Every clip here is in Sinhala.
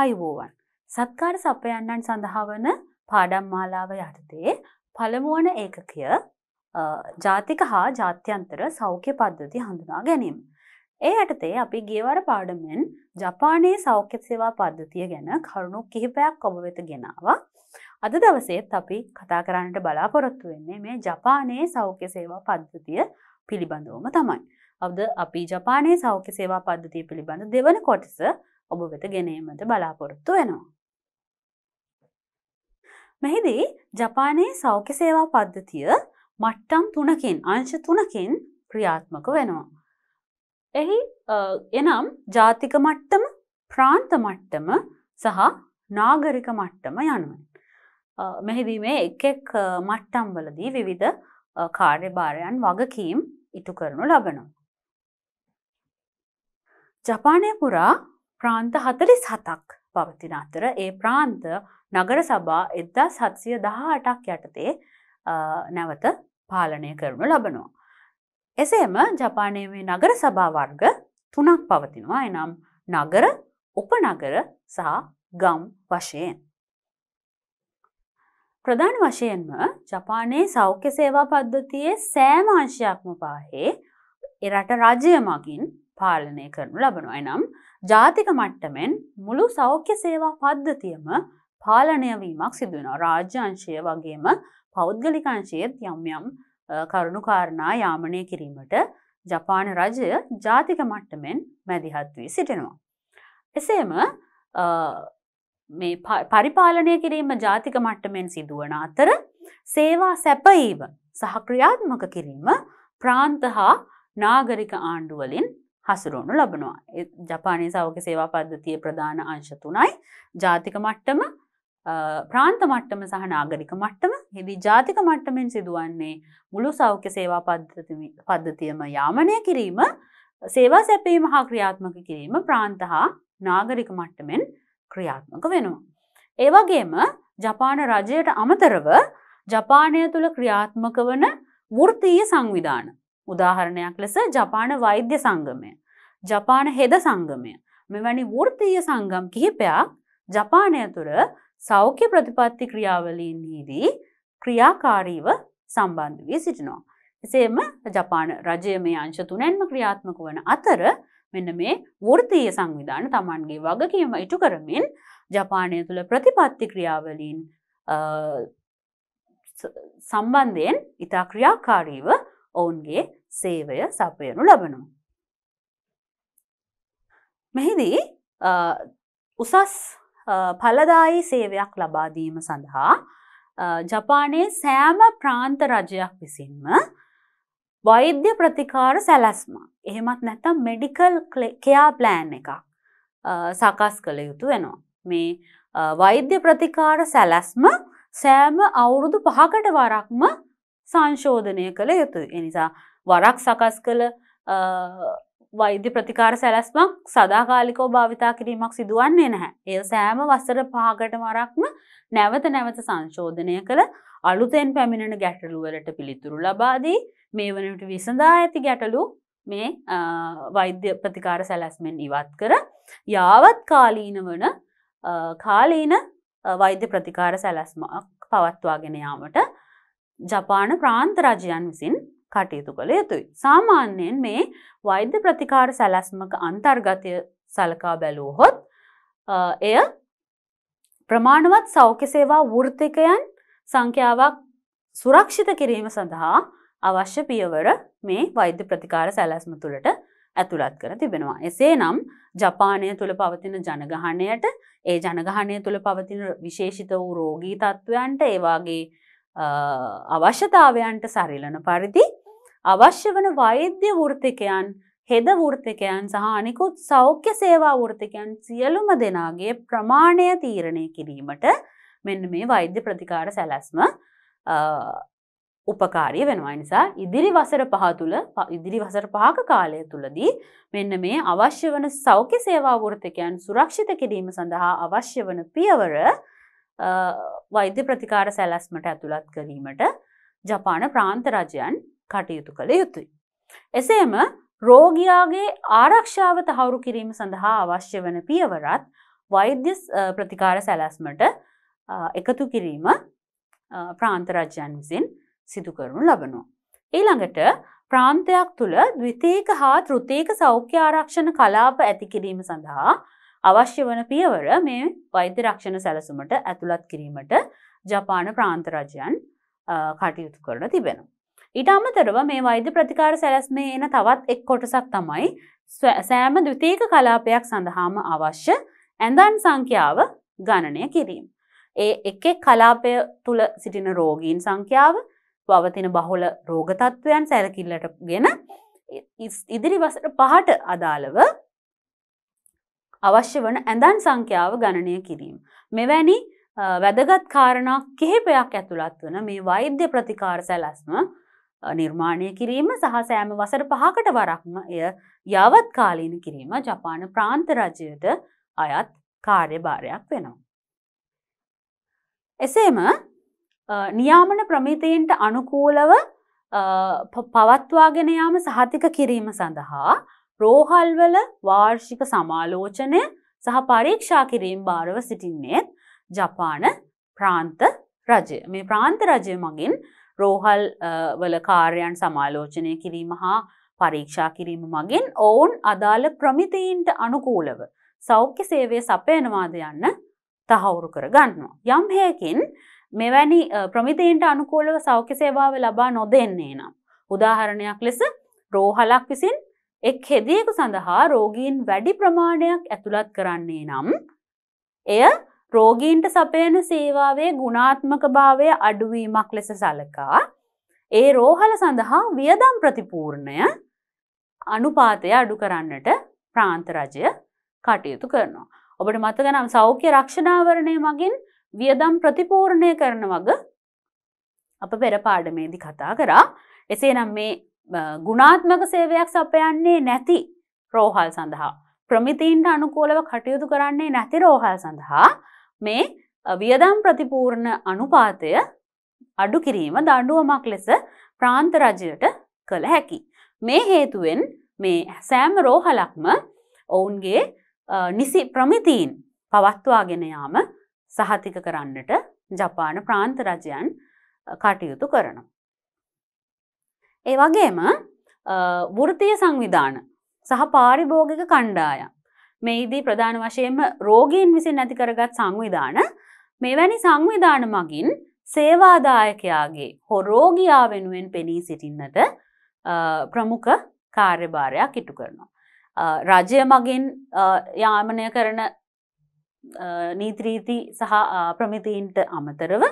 අයිබෝවන් සත්කාර සපයන්නන් සඳහාවන පාඩම් මාලාව යටතේ පළමුුවන ඒකකය ජාතික හා ජාත්‍යන්තර සෞඛ්‍ය පද්ධති හඳුනා ගැනීම. ඒ යටතේ අපි ගේවර පාඩමෙන් ජපානයේ සෞඛ්‍ය සේවා පද්ධතිය ගැන කරුණු කිහිපයක් ඔබ වෙත ගෙනවා. අද දවසේත් අපි කතා කරන්නට බලාපොරොත්තු වෙන්නේ මේ ජපානයේ සෞඛ්‍ය සේවා පද්ධතිය පිළිබඳවම තමයි. අද අපි ජපානයේ සෞඛ්‍ය සේවා පද්ධතිය පිළිබඳ දෙවන කොටස ඔබ වෙත ගෙනීමට බලාපොරොත්තු වෙනවා. මෙහිදී ජපානයේ සෞඛ්‍ය සේවා පද්ධතිය මට්ටම් තුනකින් අංශ තුනකින් ක්‍රියාත්මක වෙනවා. එහි එනම් ජාතික මට්ටම ප්‍රාන්ත මට්ටම සහ නාගරික මට්ටම යනුවෙන්. මෙහිදී මේ එක් එක් මට්ටම්වලදී විවිධ කාර්යභාරයන් වගකීම් ඉටු කරනු ලබනවා. ජපානය පුරා ප්‍රාන්ත හතලිස් හතක් පවතින අතර ඒ ප්‍රාන්ත නගර සභා එද්දා සත්සිය දහටක් යටතේ නැවත පාලනය කරනු ලබනවා. එසේම ජපානය මේ නගර සභා වර්ග තුනක් පවතිනවා එනම් නගර උපනගර සහ ගම් වශයෙන්. ප්‍රධාන වශයෙන්ම ජපානයේ සෞඛ්‍ය සේවා පද්ධතියේ සෑම අංශයක්ම පාහේ එරට රජය මගින් පාලනය කරනු ලබනවා නම් ජාතික මට්ටමෙන් මුළු සෞඛ්‍ය සේවා පද්ධතියම පාලනයවීමක් සිදුවෙන රාජ්‍යංශය වගේම පෞද්ගලිකංශයත් යම්යම් කරුණුකාරණා යාමනය කිරීමට ජපාන රජය ජාතික මට්ටමෙන් මැදිහත් වී සිටිනවා. එසේම මේ පරිපාලනය කිරීම ජාතික මට්ටමෙන් සිදුවන අතර සේවා සැපයීම සහක්‍රියාත්මක කිරීම ප්‍රාන්ත හා නාගරික ආණ්ඩුවලින් හසුරුවනු ලබනවා. ජපානය සෞඛ්‍ය සේවා පද්ධතිය ප්‍රධාන අංශතුනයි ජාතික මට්ටම ප්‍රාන්ත මට්ටම සහ නාගරික මට්ටම හිදී ජාතික මට්ටමෙන් සිදුවන්නේ මුළු සෞඛ්‍ය සේවා පද්ධතියම යාමනය කිරීම සේවා සැපීම හා ක්‍රියාත්මක කිරීම ප්‍රාන්ත හා නාගරික මට්ටමෙන් ක්‍රියාත්මක වෙනවා. ඒවගේම ජපාන රජයට අමතරව ජපානය තුළ ක්‍රියාත්මක වන වෘත්තීය සංවිධාන උදාහරණයක් ලෙස ජපාන වෛද්‍ය සංගමය ජපාන හෙද සංගමය මෙවැනි වෘත්තීය සංගම් කිහිපයක් ජපානය තුළ සෞඛ්‍ය ප්‍රතිපත්ති ක්‍රියාවලීන්හිදී ක්‍රියාකාරීව සම්බන්ධ වී සිටිනවා. එසේම ජපාන රජය මේ අංශ තුනෙන්ම ක්‍රියාත්මක වන අතර මෙන්න මේ වෘත්තීය සංවිධාන තමන්ගේ වගකීම ඉටු කරමින් ජපානය තුළ ප්‍රතිපත්ති ක්‍රියාවලින් සම්බන්ධයෙන් ඉතා ක්‍රියාකාරීව ඔවුන්ගේ සේවය සපයනු ලබනු. මෙහිදී උසස් පලදායි සේවයක් ලබාදීම සඳහා ජපානයේ සෑම ප්‍රාන්ත රජයක් විසින්ම වෛද්‍ය ප්‍රතිකාර සැලැස්ම එහෙමත් නැත්තම් මෙඩිකල් කයා ප්ලෑන් එකක් සකස් කළ යුතු වෙනවා. මේ වෛද්‍ය ප්‍රතිකාර සැලැස්ම සෑම අවුරුදු පහකට වරක්ම සංශෝධනය කළ යුතුයි. එනිසා වරක් සකස් කළ වෛද්‍ය ප්‍රතිකාර සැලැස්මක් සදාකාලිකෝ භාවිතා කිරීමක් සිදුවන්නේ නැහැ. එය සෑම වසර පහකට වරක්ම නැවත නැවත සංශෝධනය කළ අලුතෙන් පැමිණෙන ගැටලු වලට පිළිතුරු ලබා දී මේ වනවිට විසඳා ඇති ගැටලු මේ වෛද්‍ය ප්‍රතිකාර සැලැස්මෙන් ඉවත් කර යාවත් කාලීන වන කාලීන වෛද්‍ය ප්‍රතිකාර සැලැස්මක් පවත්වාගෙන යාමට ජපාන ප්‍රාන්ත රජයන් විසින් කටයුතු කළ යුතුයි. සාමාන්‍යයෙන් මේ වෛද්‍ය ප්‍රතිකාර සැලැස්මක අන්තර්ගතය සලකා බැලූහොත් එය ප්‍රමාණවත් සෞඛ්‍ය සේවා වෘර්තිකයන් සංඛ්‍යාවක් සුරක්ෂිත කිරීම සඳහා අවශ්‍ය පියවර මේ වෛද්‍ය ප්‍රතිකාර සැලැස්ම තුළට ඇතුළත් කර තිබෙනවා. එසේ නම් ජපානය තුළ පවතින ජනගහනයට ඒ ජනගහනය තුළ පවතින විශේෂිත වූ රෝගී තත්ත්වයන්ට ඒවාගේ අවශ්‍යතාවයන්ට සරිලන පරිදි අවශ්‍ය වන වෛද්‍ය වෘතිකයන් හෙද වෘතිකයන් සහ අනිකුත් සෞඛ්‍ය සේවා වෘතිකයන් සියලුම දෙනාගේ ප්‍රමාණය තීරණය කිරීමට මෙන්න මේ වෛද්‍ය ප්‍රතිකාර සැලැස්ම උපකාරය වෙනවා නිසා ඉදිරි වසර පහ තුළ ඉදිරි වසර පහක කාලය තුළදී මෙන්න මේ අවශ්‍ය වන සෞඛ්‍ය සේවා වෘතිකයන් සුරක්ෂිත කිරීම සඳහා අවශ්‍ය වන පියවර වෛද්‍ය ප්‍රතිකාර සැලැස්මට ඇතුළත් කිරීමට ජපාන ප්‍රාන්තරජයන් කටයුතු කළ යුතුයි. එසේම රෝගයාගේ ආරක්ෂාව තහවුරු කිරීම සඳහා අවශ්‍ය වන පියවරත් වෛද්‍ය ප්‍රතිකාර සැලැස්මට එකතු කිරීම ප්‍රාන්තරජයන් විසින් සිදුකරනු ලබනවා. ඊළඟට ප්‍රාන්තයක් තුළ ද්විතේක හා තෘතේක සෞඛ්‍ය ආරක්ෂණ කලාප ඇතිකිරීම සඳහා අවශ්‍ය වන පියවර මේ වෛද්‍ය රක්ෂණ සැලසුමට ඇතුළත් කිරීමට ජපාන ප්‍රාන්තරජයන් කටයුතු කරන තිබෙන. ඉට අමතරව මේ වෛද්‍ය ප්‍රතිකාර සැලස්මේ එන තවත් එක් කොටසක් තමයි සෑම දුතේක කලාපයක් සඳහාම අවශ්‍ය ඇඳන් සංඛ්‍යාව ගණනය කිරීම. ඒ එකෙ කලාපය තුළ සිටින රෝගීන් සංඛ්‍යාව පවතින බහුල රෝගතත්ත්වයන් සැලකිල්ලට ගෙන ඉදිරිවසට පහට අදාළව අවශ්‍ය වන ඇඳන් සංඛ්‍යාව ගණනය කිරීම. මෙවැනි වැදගත් කාරණා කිහිපයක් ඇතුළත් වන මේ වෛද්‍ය ප්‍රතිකාර සැලැස්ම නිර්මාණය කිරීම සහ සෑම වසර පහකට වරක්ම එය යවත් කාලීන කිරීම ජපාන ප්‍රාන්ත රජයට අයත් කාර්යභාරයක් වෙනවා. එසේම නියාමන ප්‍රමිතයන්ට අනුකූලව පවත්වාගෙන යාම සහතික කිරීම සඳහා රෝහල්වල වාර්ෂික සමාලෝචනය සහ පරීක්ෂා කිරීම් භාරව සිටින්නේත් ජපාන ප්‍රාන්ත රජය. මේ ප්‍රාන්ත රජය මගින් රෝහල් වල කාර්යන් සමාලෝචනය කිරීම හා පරීක්ෂා කිරීම මගින් ඔවුන් අදාළ ප්‍රමිතීන්ට අනුකූලව සෞඛ්‍ය සේවය සපයනවාද යන්න තහවුරු කර ගන්නවා. යම් හයකින් මෙවැනි ප්‍රමිතීන්ට අනුකූලව සෞඛ්‍ය සේවාව ලබා නොදෙන්නේ නම්. උදාහරණයක් ලෙස රෝහලක් විසින් එක් හෙදියෙකු සඳහා රෝගීන් වැඩි ප්‍රමාණයක් ඇතුළත් කරන්නේ නම් එය රෝගීන්ට සපයන සේවාවේ ගුණාත්මක භාවය අඩුවීමක් ලෙස සලකා ඒ රෝහල සඳහා වියදම් ප්‍රතිපූර්ණය අනුපාතය අඩු කරන්නට ප්‍රාන්තරජය කටයුතු කරනවා. ඔබට මතක නම් සෞඛ්‍ය රක්ෂණාවරණය මගින් වියදම් ප්‍රතිපූර්ණය කරන වග අප පෙර පාඩමේදි කතා කරා එසේ නම් මේ ගුණාත්මක සේවයක් සපයන්නේ නැති රෝහල් සඳහා. ප්‍රමිතීන්ට අනුකූලව කටයුතු කරන්නේ නැති රෝහල් සඳහා මේ වියදම් ප්‍රතිපූර්ණ අනුපාතය අඩු කිරීම දඩුවමක් ලෙස ප්‍රාන්ත රජයට කළ හැකි. මේ හේතුවෙන් මේ සෑම රෝහලක්ම ඔවුන්ගේ නිසි ප්‍රමිතීන් පවත්වාගෙන යාම සහතික කරන්නට ජපාන ප්‍රාන්ත රජයන් කටයුතු කරනවා. ඒ වගේම වෘතිය සංවිධාන සහ පාරිභෝගික කණ්ඩායම් මෙහිදී ප්‍රධාන වශයෙන්ම රෝගීන් විසින් ඇතිකරගත් සංවිධාන මෙවැනි සංවිධාන මගින් සේවාදායකයාගේ හෝ රෝගයා වෙනුවෙන් පෙනී සිටින්නට ප්‍රමුඛ කාර්යභාරයක් ඉටු කරනවා. රජය මගින් යාමනය කරන නීත්‍රීති සහ ප්‍රමිතීන්ට අමතරව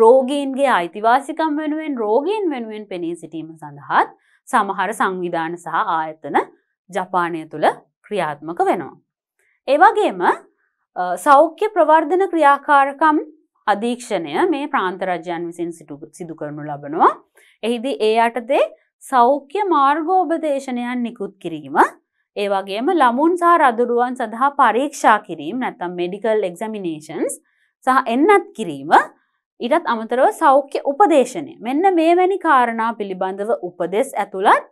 රෝගීන්ගේ අයිතිවාසිකම් වෙනුවෙන් රෝගීන් වෙනුවෙන් පෙනී සිටීම සඳහාත් සමහර සංවිධාන සහ ආයතන ජපානය තුළ ක්‍රියාත්මක වෙනවා. ඒවගේම සෞඛ්‍ය ප්‍රවර්ධන ක්‍රියාකාරකම් අධීක්ෂණය මේ ප්‍රාන්තරජයන් විසින් සිදු කරනු ලබනවා. එහිදී ඒ අටතේ සෞඛ්‍ය මාර්ගෝපදේශනයන් නිකුත් කිරීම ඒවගේම ළමුන් සහ රදුරුවන් සඳහා පරීක්ෂා කිරීම නැතම් මෙඩිකල් එක්සමිනේෂන්ස් සහ එන්නත් කිරීම ඉරත් අමතරව සෞඛ්‍ය උපදේශනය මෙන්න මේ වැනි කාරණා පිළිබඳව උපදෙස් ඇතුළත්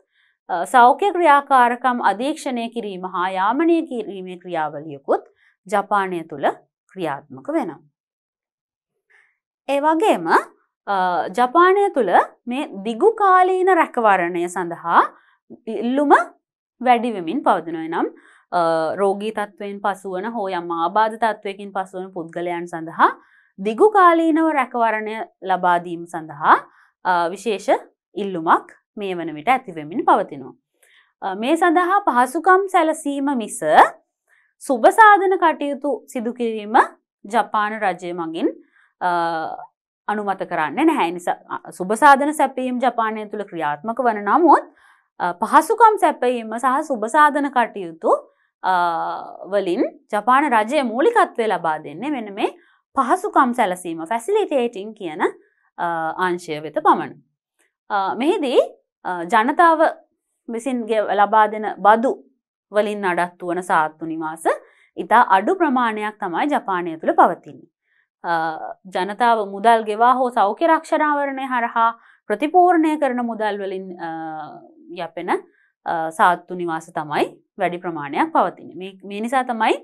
සෞඛ්‍ය ක්‍රියාකාරකම් අධීක්ෂණය කිරීම හා යාමනය කිරීමේ ක්‍රියාවලියකුත් ජපානය තුළ ක්‍රියාත්මක වෙනවා. ඒ වගේම ජපානය තුළ මේ දිගුකාලීන රැකවරණය සඳහා ඉල්ලුම වැඩිවෙමින් පවතිනොය නම් රෝගී තත්ත්වයෙන් පසුවන හෝ යම් ආබාධ තත්ත්වයකින් පසුවන පුද්ගලයන් සඳහා දිගුකාලීනව රැකවරණය ලබාදීම සඳහා විශේෂ ඉල්ලුමක් මේ වන විට ඇතිවෙමින් පවතිනවා. මේ සඳහා පහසුකම් සැලසීම මිස සුභසාධන කටයුතු සිදුකිරීම ජපාන රජය මගින් අනුමත කරන්න නැහැ නිසා සුභසාධන සැපීම් ජපානය තුළ ක්‍රියාත්මක වන නමුත් පහසුකම් සැපීම සහ සුභසාධන කටයුතු වලින් ජපාන රජය මූලිකත්වය ලබා දෙන්නේ මෙන මේ පහසුකම් සැලසීම ෆැසිලිටේටිං කියන අංශය වෙත පමණ. මෙහිදී ජනතාව විසින්ගේ ලබා දෙන බදු වලින් අඩත්තු වන සාත්තු නිවාස ඉතා අඩු ප්‍රමාණයක් තමයි ජපානය තුළ පවතින්නේ. ජනතාව මුදල් ගෙවා හෝ සෞඛ්‍ය රක්ෂණාවරණය හරහා ප්‍රතිපූර්ණය කරන මුදල් වලින් යපෙන සාත්තු නිවාස තමයි වැඩි ප්‍රමාණයක් පවතින. මේ නිසා තමයි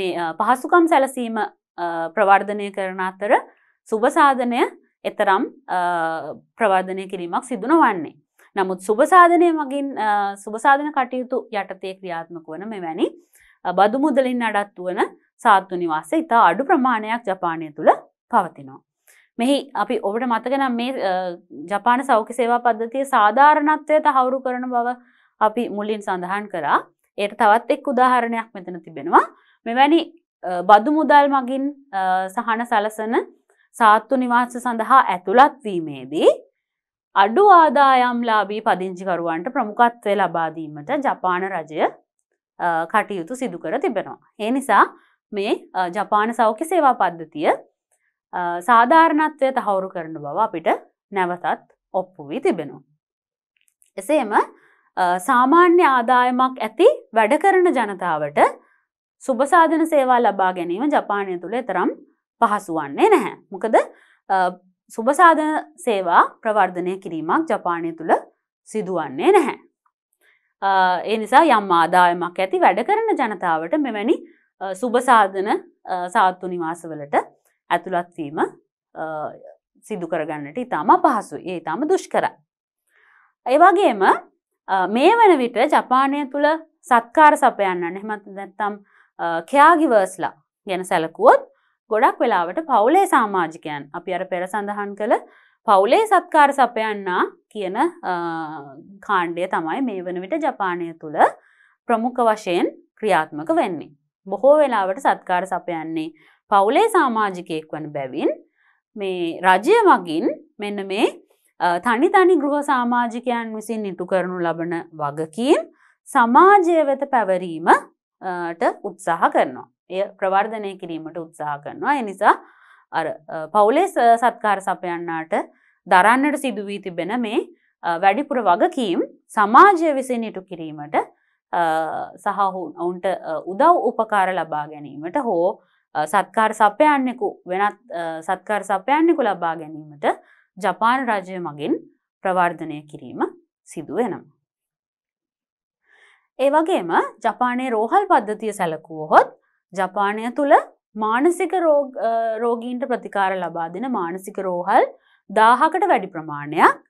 මේ පහසුකම් සැලසීම ප්‍රවර්ධනය කරන අතර සුභසාධනය එතරම් ප්‍රවර්ධනය කිරීමක් සිදුන වන්නේ. නමුත් සුභසාධනය මගින් සුභසාධන කටයුතු යටතේ ක්‍රියාත්මක වන මෙවැනි බදු මුදලින් අඩත්තු වන සාත්තු නිවාස ඉතා අඩු ප්‍රමාණයක් ජපානය තුළ පවතිනවා. මෙහි අපි ඔබට මතකනම් මේ ජපාන සෞඛ්‍ය සේවා පද්ධතිය සාධාරණත්වය තහවුරු කරන බව අපි මුලින් සඳහන් කරා. එයට තවත් එක් උදාහරණයක් මෙතන තිබෙනවා. මෙවැනි බදු මුදල් මගින් සහන සලසන සාත්තු නිවාස සඳහා ඇතුළත්වීමේදී අඩු ආදායම්ලාබී පදිංචිකරුවන්ට ප්‍රමුකත්වය ලබාදීමට ජපාන රජය කටයුතු සිදුකර තිබෙනවා. ඒ නිසා මේ ජපාන සෞඛ්‍ය සේවා පද්ධතිය සාධාරණත්වය තහවුරු කරන බව අපිට නැවතත් ඔප්පු වී තිබෙනවා. එසේම සාමාන්‍ය ආදායමක් ඇති වැඩ කරන ජනතාවට සුභසාධන සේවා ලබා ගැනීම ජපානය තුළ තරම් පහසුවන්නේ නැහැ. මොකද සුභසාධන සේවා ප්‍රවර්ධනය කිරීමක් ජපානය තුළ සිදුවන්නේ නැහැ. ඒ නිසා යම් ආදායමක් ඇති වැඩ කරන ජනතාවට මෙවැනි සුභසාධන සාත්තු නිවාසවලට ඇතුළත්වීම සිදුකරගන්නට ඉතාම පහසු ඒ තාම දුෂ්කර. ඒවාගේම මේ වන විට ජපානය තුළ සත්කාර සපයන්න නෙමත් දැත්තම් කයාගිවර්ස්ලා ගැන සැලකුවොත් ගොඩක් වෙලාවට පවුලේ සාමාජිකයන් අපි අර පෙර සඳහන් කළ පවුලේ සත්කාර සපයන්නා කියන කාණ්ඩය තමයි මේ වන විට ජපානය තුළ ප්‍රමුඛ වශයෙන් ක්‍රියාත්මක වෙන්නේ. බොහෝ වෙලාවට සත්කාර සපයන්නේ පවුලේ සාමාජිකයෙක් වන බැවින් මේ රජය මගින් මෙන්න මේ තනි තනි ගෘහ සාමාජිකයන් විසින් ඉටු කරනු ලබන වගකීම් සමාජය වෙත පැවරීම ට උත්සාහ කරනවා. එය ප්‍රවර්ධනය කිරීමට උත්සාහ කරනවා. එනිසා පවුලේ සත්කාර සපයන්නාට දරන්නට සිදුවී තිබෙන මේ වැඩිපුර වගකීම් සමාජය විසින් ඉටු කිරීමට සහ ඔවුන්ට උදව් උපකාර ලබා ගැනීමට හෝ සත්කාර සපයන්නෙකු වෙනත් සත්කාර සපයන්නෙකු ලබා ගැනීමට ජපාන රජය මගින් ප්‍රවර්ධනය කිරීම සිදුවෙනවා. ඒ වගේම ජපානයේ රෝහල් පද්ධතිය සැලකුවහොත් ජපානය තුළ මානසික රෝගීන්ට ප්‍රතිකාර ලබා දෙන මානසික රෝහල් දාහකට වැඩි ප්‍රමාණයක්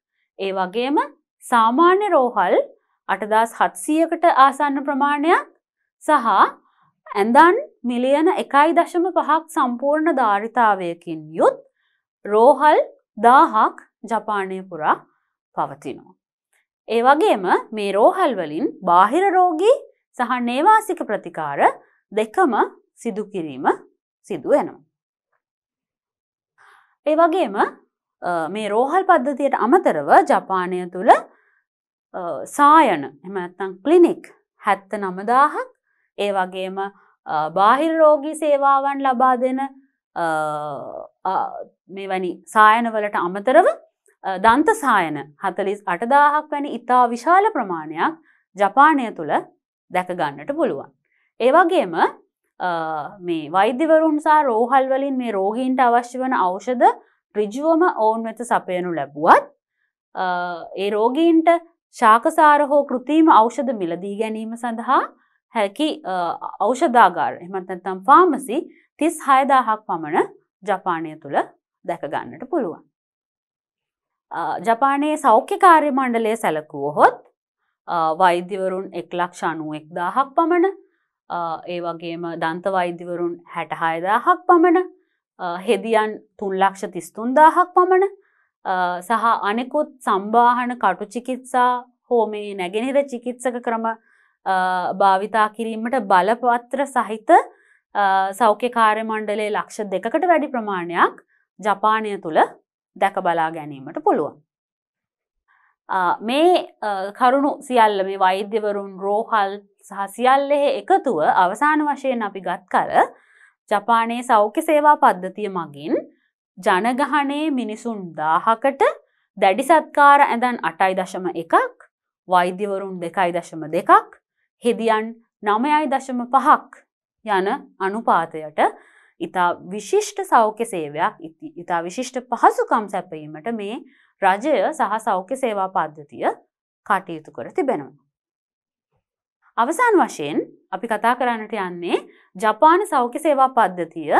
ඒ වගේම සාමාන්‍ය රෝහල් අටදස් හත්සියකට ආසන්න ප්‍රමාණයක් සහ ඇඳන් මිලියන එකයි දශම පහක් සම්පූර්ණ ධාරිතාවයකින් යුත් රෝහල් දාහක් ජපානය පුරා පවතිනවා. ඒ වගේම මේ රෝහල් වලින් බාහිර රෝගී සහ නේවාසික ප්‍රතිකාර දෙකම සිදු කිරීම සිදු වෙනවා. ඒ වගේම මේ රෝහල් පද්ධතියට අමතරව ජපානය තුළ සායන එම ඇත්තං ක්ලිනික් හැත්ත නමදාහක් ඒ වගේම බාහිර රෝගී සේවාවන් ලබා දෙන මෙවැනි සායනවලට අමතරව දන්තසායන හතලිස් අටදාහක් වැනි ඉතා විශාල ප්‍රමාණයක් ජපානය තුළ දැකගන්නට පුළුවන්. ඒවගේම මේ වෛද්‍යවරුන්සා රෝහල්වලින් මේ රෝහීන්ට අවශ්‍ය වන අවෂද රිජුවම ඔවුන් වෙත සපයනු ලැබුවත් ඒ රෝගීන්ට ශාකසාර හෝ කෘතිීම අවෂධ මිලදී ගැනීම සඳහා හැකි අවෂධාගාර එමත්තැත්තම් පාමසි තිස් හයදාහක් පමණ ජපානය තුළ දැකගන්නට පුළුවන්. ජපානයේ සෞඛ්‍ය කාර්ය මණ්ඩලය සැලකුවහොත් වෛද්‍යවරුන් එක්ලක්ෂ අනුවෙක් දාහක් පමණ ඒ වගේම දන්ත වෛද්‍යවරුන් හැටහයදාහක් පමණ හෙදියන් තුන්ලක්ෂ තිස්තුන්දාහක් පමණ සහ අනෙකුත් සම්බාහන කටු චිකිත්සා හෝ මේ නැගෙනහිර චිකිත්සක ක්‍රම භාවිතා කිරීමට බලපත්‍ර සහිත සෞඛ්‍ය කාර්ය මණ්ඩලේ ලක්ෂ දෙකකට වැඩි ප්‍රමාණයක් ජපානය තුළ දැක බලා ගැනීමට පුළුවන්. මේ කරුණු සියල්ල මේ වෛද්‍යවරුන් රෝහල් සහ සියල්ලෙහි එකතුව අවසාන වශයෙන් අපි ගත් කර ජපානයේ සෞඛ්‍ය සේවා පද්ධතිය මගින් ජනගහනේ මිනිසුන් දාහකට දැඩි සත්කාර ඇඳන් අටයි දශම එකක් වෛද්‍යවරුන් දෙකයි දශම දෙකක් හෙදියන් නමයයි දශම පහක් යන අනුපාතයට ඉතා විශිෂ්ට සෞඛ්‍ය සේවයක් ඉතා විශිෂ්ට පහසුකම් සැපීමට මේ රජය සහ සෞඛ්‍ය සේවා පද්ධතිය කටයුතු කර තිබෙනවා. අවසාන් වශයෙන් අපි කතා කරන්නට යන්නේ ජපාන සෞඛ්‍ය සේවා පද්ධතිය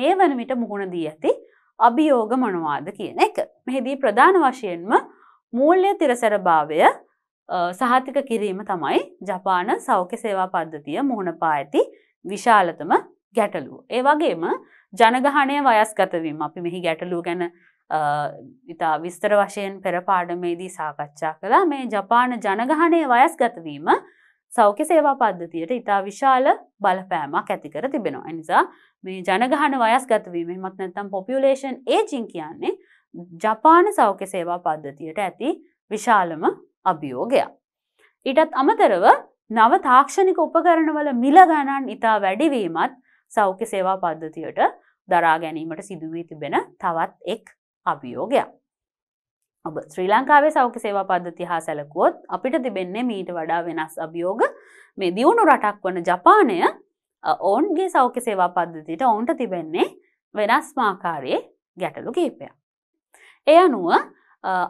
මේ වන විට මුහුණ දී ඇති අභියෝග මොනවාද කියන එක. මෙහිදී ප්‍රධාන වශයෙන්ම මූල්‍ය තිරසරභාවය සහතික කිරීම තමයි ජපාන සෞඛ්‍ය සේවා පද්ධතිය මුහුණ පා ඇති විශාලතම ගැටලුව. ඒ වගේම ජනගහනය වයස්ගතවීම අපි මෙහි ගැටලූ ගැන ඉතා විස්තර වශයෙන් පෙරපාඩමේදී සාකච්ඡා කළා මේ ජපාන ජනගහනය වයස්ගතවීම සෞඛ්‍ය සේවා පද්ධතියට ඉතා විශාල බලපෑමක් ඇතිකර තිබෙනවා. එනිසා මේ ජනගහන වයස්ගතවීම මත් නැත්තම් පොපියුලේෂන් ඒජිං කියන්නේ ජපාන සෞඛ්‍ය සේවා පද්ධතියට ඇති විශාලම අභියෝගයක්. ඊටත් අමතරව නව තාක්ෂණික උපකරණවල මිල ගණන් ඉතා වැඩිවීමත් සෞඛ්‍ය සේවා පද්ධතියට දරා ගැනීමට සිදුවී තිබෙන තවත් එක් අභියෝගයක්. ඔබ ශ්‍රී ලංකාවේ සෞඛ්‍ය සේවා පද්ධති හා සැලකුවොත් අපිට තිබෙන්නේ මීට වඩා වෙනස් අභියෝග මේ දියුණු රටක් වන ජපානය ඔවුන්ගේ සෞඛ්‍ය සේවා පද්ධතියට ඔවුන්ට තිබෙන්නේ වෙනස් මාකාරයේ ගැටලු කීපයක්. ඒ අනුව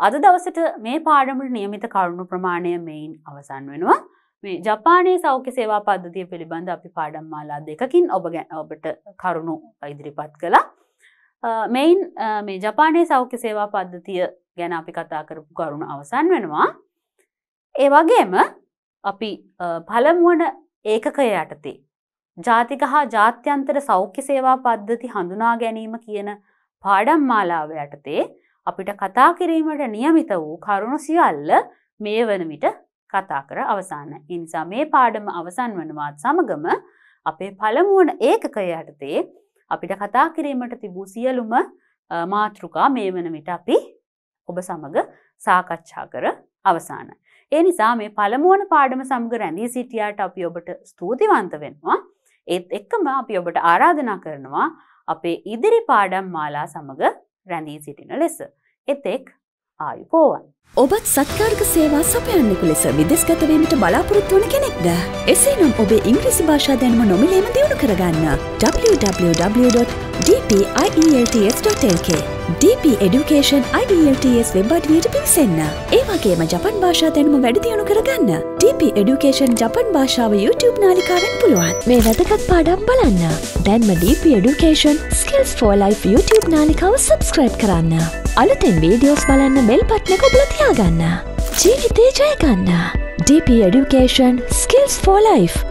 අද දවසට මේ පාඩමට නියමිත කරුණු ප්‍රමාණය මෙයින් අවසන් වෙනවා මේ ජපානයේ සෞඛ්‍ය සේවා පද්ධතිය පිළිබඳ අපි පාඩම් මාලා දෙකකින් ඔබ ඔබට කරුණු ඉදිරිපත් කළා මෙයින් මේ ජපානයේ සෞඛ්‍ය සේවා පද්ධතිය ගැන අපි කතා කරපු කරුණු අවසන් වෙනවා ඒ වගේම අපි පළමුවන ඒකකය යටතේ ජාතික හා ජාත්‍යන්තර සෞඛ්‍ය සේවා පද්ධති හඳුනා ගැනීම කියන පාඩම් මාලාව යටතේ අපිට කතා කිරීමට නියමිත වූ කරුණු සියල්ල මේ වන විට කතා කර අවසාන. ඉනිසා මේ පාඩම අවසන් වනවාත් සමගම අපේ පළමුුවන ඒකකය යටතේ අපිට කතා කිරීමට තිබූ සියලුම මාතෘකා මේ වන විට අපි ඔබ සමඟ සාකච්ඡා කර අවසාන. ඒ නිසා මේ පළමුුවන පාඩම සමග රැඳී සිටියට අපි ඔබට ස්තුතිවන්ත වෙනවා. ඒත් එක්කම අපි ඔබට ආරාධනා කරනවා අපේ ඉදිරි පාඩම් මාලා සමඟ රැඳී සිටින ලෙස. එතෙක් ආයු පෝවන්. ඔබත් සත්කාර්ක සේවා සපයන්නෙකු ලෙස විදෙස්ගතවීමට බලාපොරොත්තු වන කෙනෙක්ද. එසේ නම් ඔබේ ඉංග්‍රීසි භාෂා දැනුම නොමිලේම දියුණු කරගන්න www. dpielts.lk DP Education IELTS web අඩවියට පිවිසන්න. ඒ වගේම ජපන් භාෂා දැනුම වැඩදියුණු කරගන්න. DP Education ජපන් භාෂාව YouTube නාලිකාවෙන් පුළුවන්. මේ වැදගත් පාඩම් බලන්න. දැන්ම DP Education Skills for Life YouTube නාලිකාව subscribe කරන්න. අලුතෙන් වීඩියෝස් බලන්න බෙල් පට්න කොබල තියාගන්න. ජීවිතේ ජයගන්න. DP Education Skills for Life